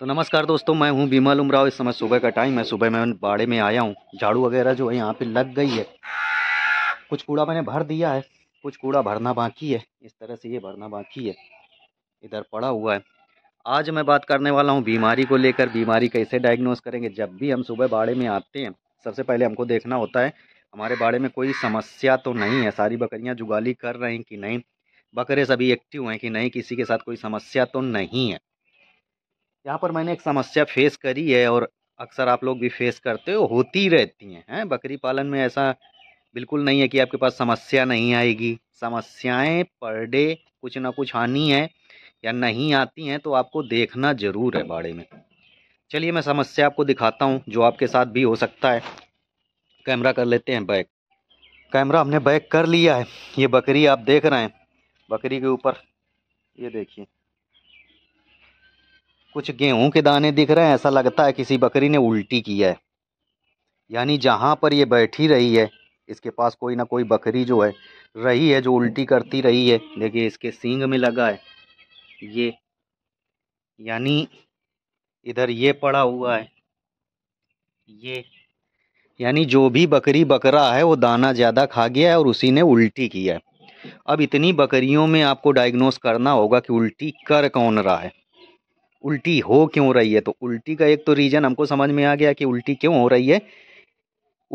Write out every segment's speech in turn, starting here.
तो नमस्कार दोस्तों मैं हूं बीमल उमराव इस समय सुबह का टाइम है सुबह मैं बाड़े में आया हूं झाड़ू वगैरह जो है यहाँ पे लग गई है कुछ कूड़ा मैंने भर दिया है कुछ कूड़ा भरना बाकी है इस तरह से ये भरना बाकी है इधर पड़ा हुआ है आज मैं बात करने वाला हूँ बीमारी को लेकर बीमारी कैसे डायग्नोज करेंगे जब भी हम सुबह बाड़े में आते हैं सबसे पहले हमको देखना होता है हमारे बाड़े में कोई समस्या तो नहीं है सारी बकरियाँ जुगाली कर रही हैं कि नहीं बकरे सभी एक्टिव हैं कि नहीं किसी के साथ कोई समस्या तो नहीं है यहाँ पर मैंने एक समस्या फेस करी है और अक्सर आप लोग भी फेस करते हो होती रहती हैं हैं बकरी पालन में ऐसा बिल्कुल नहीं है कि आपके पास समस्या नहीं आएगी समस्याएं पर डे कुछ ना कुछ आनी है या नहीं आती हैं तो आपको देखना ज़रूर है बाड़े में चलिए मैं समस्या आपको दिखाता हूँ जो आपके साथ भी हो सकता है कैमरा कर लेते हैं बैक कैमरा हमने बैक कर लिया है ये बकरी आप देख रहे हैं बकरी के ऊपर ये देखिए कुछ गेहूं के दाने दिख रहे हैं ऐसा लगता है किसी बकरी ने उल्टी किया है यानी जहाँ पर ये बैठी रही है इसके पास कोई ना कोई बकरी जो है रही है जो उल्टी करती रही है देखिए इसके सींग में लगा है ये यानी इधर ये पड़ा हुआ है ये यानी जो भी बकरी बकरा है वो दाना ज़्यादा खा गया है और उसी ने उल्टी किया है अब इतनी बकरियों में आपको डायग्नोस करना होगा कि उल्टी कर कौन रहा है उल्टी हो क्यों रही है तो उल्टी का एक तो रीज़न हमको समझ में आ गया कि उल्टी क्यों हो रही है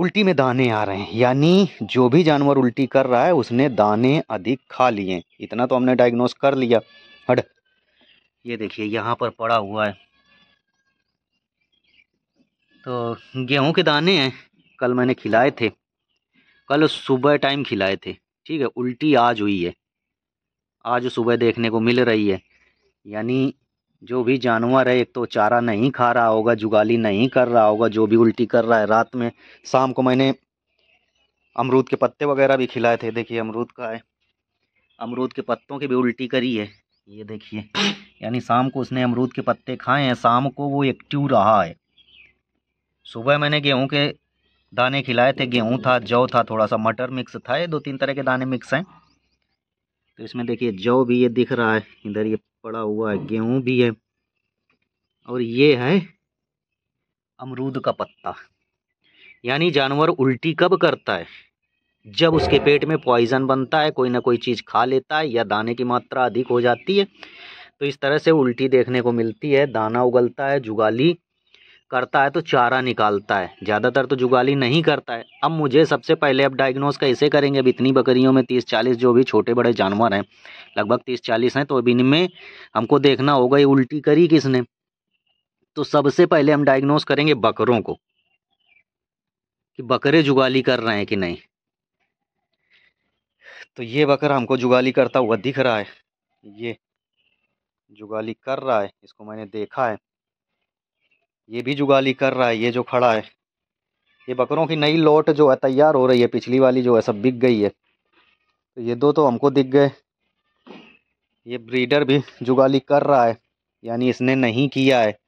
उल्टी में दाने आ रहे हैं यानी जो भी जानवर उल्टी कर रहा है उसने दाने अधिक खा लिए इतना तो हमने डायग्नोस कर लिया हट ये देखिए यहाँ पर पड़ा हुआ है तो गेहूं के दाने हैं कल मैंने खिलाए थे कल सुबह टाइम खिलाए थे ठीक है उल्टी आज हुई है आज सुबह देखने को मिल रही है यानी जो भी जानवर है एक तो चारा नहीं खा रहा होगा जुगाली नहीं कर रहा होगा जो भी उल्टी कर रहा है रात में शाम को मैंने अमरूद के पत्ते वगैरह भी खिलाए थे देखिए अमरूद का है अमरूद के पत्तों की भी उल्टी करी है ये देखिए यानी शाम को उसने अमरूद के पत्ते खाए हैं शाम को वो एक्टिव रहा है सुबह मैंने गेहूँ के दाने खिलाए थे गेहूँ था जौ था थोड़ा सा मटर मिक्स था ये दो तीन तरह के दाने मिक्स हैं तो इसमें देखिए जौ भी ये दिख रहा है इधर ये पड़ा हुआ है गेहूँ भी है और ये है अमरूद का पत्ता यानी जानवर उल्टी कब करता है जब उसके पेट में पॉइजन बनता है कोई ना कोई चीज़ खा लेता है या दाने की मात्रा अधिक हो जाती है तो इस तरह से उल्टी देखने को मिलती है दाना उगलता है जुगाली करता है तो चारा निकालता है ज़्यादातर तो जुगाली नहीं करता है अब मुझे सबसे पहले अब डायग्नोस कैसे करेंगे अब इतनी बकरियों में तीस चालीस जो भी छोटे बड़े जानवर हैं लगभग तीस चालीस हैं तो अब इनमें हमको देखना होगा ये उल्टी करी किसने तो सबसे पहले हम डायग्नोस करेंगे बकरों को कि बकरे जुगाली कर रहे हैं कि नहीं तो ये बकरा हमको जुगाली करता हुआ दिख रहा है ये जुगाली कर रहा है इसको मैंने देखा है ये भी जुगाली कर रहा है ये जो खड़ा है ये बकरों की नई लोट जो है तैयार हो रही है पिछली वाली जो है सब बिक गई है तो ये दो तो हमको दिख गए ये ब्रीडर भी जुगाली कर रहा है यानी इसने नहीं किया है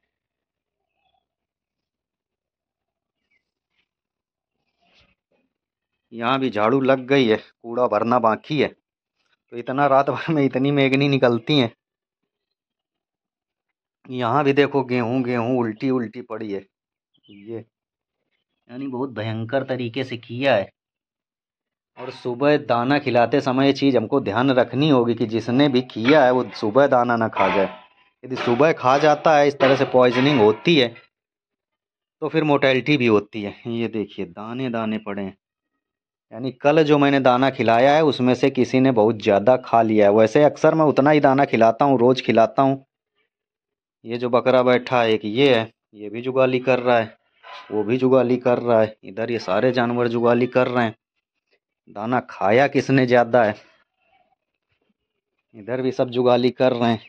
यहाँ भी झाड़ू लग गई है कूड़ा भरना बाकी है तो इतना रात भर में इतनी मेघनी निकलती हैं यहाँ भी देखो गेहूँ गेहूँ उल्टी उल्टी पड़ी है ये यानी बहुत भयंकर तरीके से किया है और सुबह दाना खिलाते समय ये चीज़ हमको ध्यान रखनी होगी कि जिसने भी किया है वो सुबह दाना ना खा जाए यदि सुबह खा जाता है इस तरह से पॉइजनिंग होती है तो फिर मोटेलिटी भी होती है ये देखिए दाने दाने पड़े हैं यानी कल जो मैंने दाना खिलाया है उसमें से किसी ने बहुत ज़्यादा खा लिया है वैसे अक्सर मैं उतना ही दाना खिलाता हूँ रोज़ खिलाता हूँ ये जो बकरा बैठा है एक ये है ये भी जुगाली कर रहा है वो भी जुगाली कर रहा है इधर ये सारे जानवर जुगाली कर रहे हैं दाना खाया किसने ज़्यादा है इधर भी सब जुगाली कर रहे हैं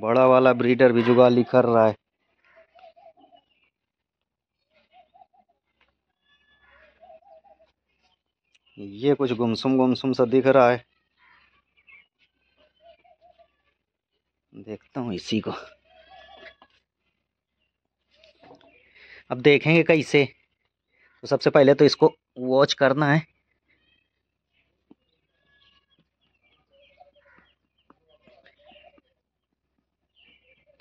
बड़ा वाला ब्रीडर भी जुगाली कर रहा है ये कुछ गुमसुम गुमसुम सा दिख रहा है देखता हूँ इसी को अब देखेंगे कैसे तो सबसे पहले तो इसको वॉच करना है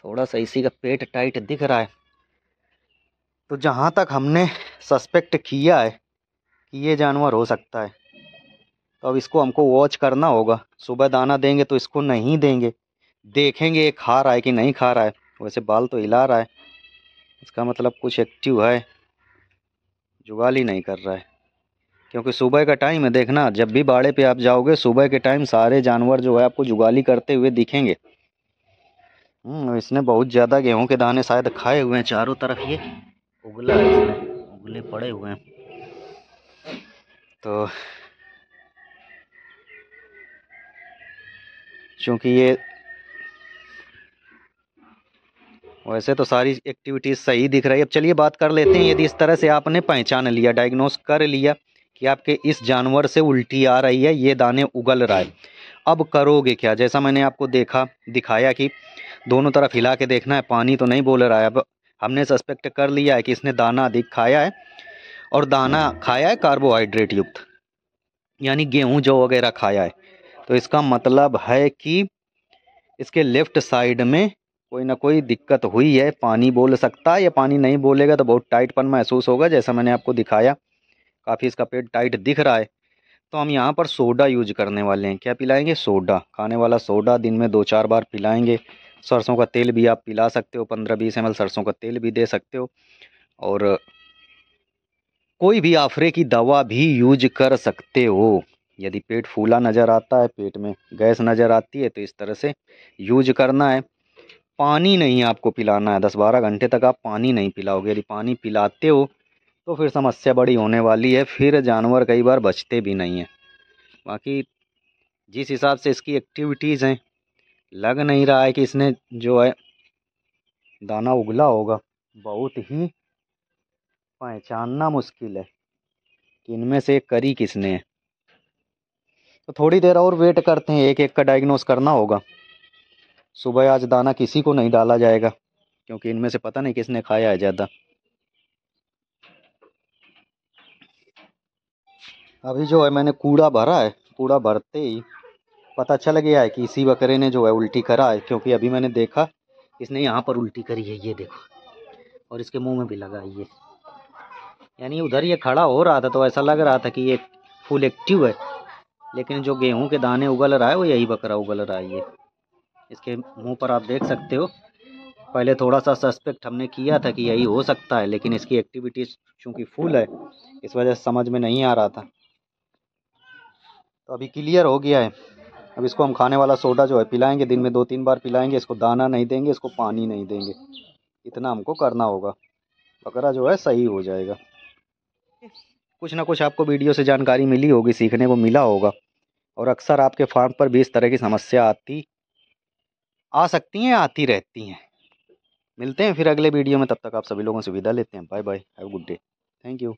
थोड़ा सा इसी का पेट टाइट दिख रहा है तो जहाँ तक हमने सस्पेक्ट किया है कि ये जानवर हो सकता है तो अब इसको हमको वॉच करना होगा सुबह दाना देंगे तो इसको नहीं देंगे देखेंगे खा रहा है कि नहीं खा रहा है वैसे बाल तो हिला रहा है इसका मतलब कुछ एक्टिव है जुगाल ही नहीं कर रहा है क्योंकि सुबह का टाइम है देखना जब भी बाड़े पे आप जाओगे सुबह के टाइम सारे जानवर जो है आपको जुगाली करते हुए दिखेंगे हम्म, इसने बहुत ज़्यादा गेहूं के दाने शायद खाए हुए हैं चारों तरफ ये उगला है इसने उगले पड़े हुए हैं तो चूँकि ये वैसे तो सारी एक्टिविटीज़ सही दिख रही है अब चलिए बात कर लेते हैं यदि इस तरह से आपने पहचान लिया डायग्नोस कर लिया कि आपके इस जानवर से उल्टी आ रही है ये दाने उगल रहा है अब करोगे क्या जैसा मैंने आपको देखा दिखाया कि दोनों तरफ हिला के देखना है पानी तो नहीं बोल रहा है अब हमने सस्पेक्ट कर लिया है कि इसने दाना अधिक खाया है और दाना खाया है कार्बोहाइड्रेट युक्त यानी गेहूँ जो वगैरह खाया है तो इसका मतलब है कि इसके लेफ्ट साइड में कोई ना कोई दिक्कत हुई है पानी बोल सकता है या पानी नहीं बोलेगा तो बहुत टाइटपन महसूस होगा जैसा मैंने आपको दिखाया काफ़ी इसका पेट टाइट दिख रहा है तो हम यहाँ पर सोडा यूज करने वाले हैं क्या पिलाएंगे सोडा खाने वाला सोडा दिन में दो चार बार पिलाएंगे सरसों का तेल भी आप पिला सकते हो पंद्रह बीस एम सरसों का तेल भी दे सकते हो और कोई भी आफरे की दवा भी यूज कर सकते हो यदि पेट फूला नज़र आता है पेट में गैस नज़र आती है तो इस तरह से यूज करना है पानी नहीं आपको पिलाना है दस बारह घंटे तक आप पानी नहीं पिलाओगे यदि पानी पिलाते हो तो फिर समस्या बड़ी होने वाली है फिर जानवर कई बार बचते भी नहीं हैं बाकी जिस हिसाब से इसकी एक्टिविटीज़ हैं लग नहीं रहा है कि इसने जो है दाना उगला होगा बहुत ही पहचानना मुश्किल है कि इनमें से करी किसने है तो थोड़ी देर और वेट करते हैं एक एक का डायग्नोस करना होगा सुबह आज दाना किसी को नहीं डाला जाएगा क्योंकि इनमें से पता नहीं किसने खाया है ज़्यादा अभी जो है मैंने कूड़ा भरा है कूड़ा भरते ही पता चल गया है कि इसी बकरे ने जो है उल्टी करा है क्योंकि अभी मैंने देखा इसने यहाँ पर उल्टी करी है ये देखो और इसके मुंह में भी लगा ये यानी उधर ये खड़ा हो रहा था तो ऐसा लग रहा था कि ये फुल एक्टिव है लेकिन जो गेहूं के दाने उगल रहा है वो यही बकरा उगल रहा है ये इसके मुंह पर आप देख सकते हो पहले थोड़ा सा सस्पेक्ट हमने किया था कि यही हो सकता है लेकिन इसकी एक्टिविटीज़ चूँकि फुल है इस वजह से समझ में नहीं आ रहा था तो अभी क्लियर हो गया है अब इसको हम खाने वाला सोडा जो है पिलाएंगे दिन में दो तीन बार पिलाएंगे इसको दाना नहीं देंगे इसको पानी नहीं देंगे इतना हमको करना होगा बकरा जो है सही हो जाएगा कुछ ना कुछ आपको वीडियो से जानकारी मिली होगी सीखने को मिला होगा और अक्सर आपके फार्म पर भी इस तरह की समस्या आती आ सकती हैं आती रहती हैं मिलते हैं फिर अगले वीडियो में तब तक आप सभी लोगों से विदा लेते हैं bye bye have good day thank you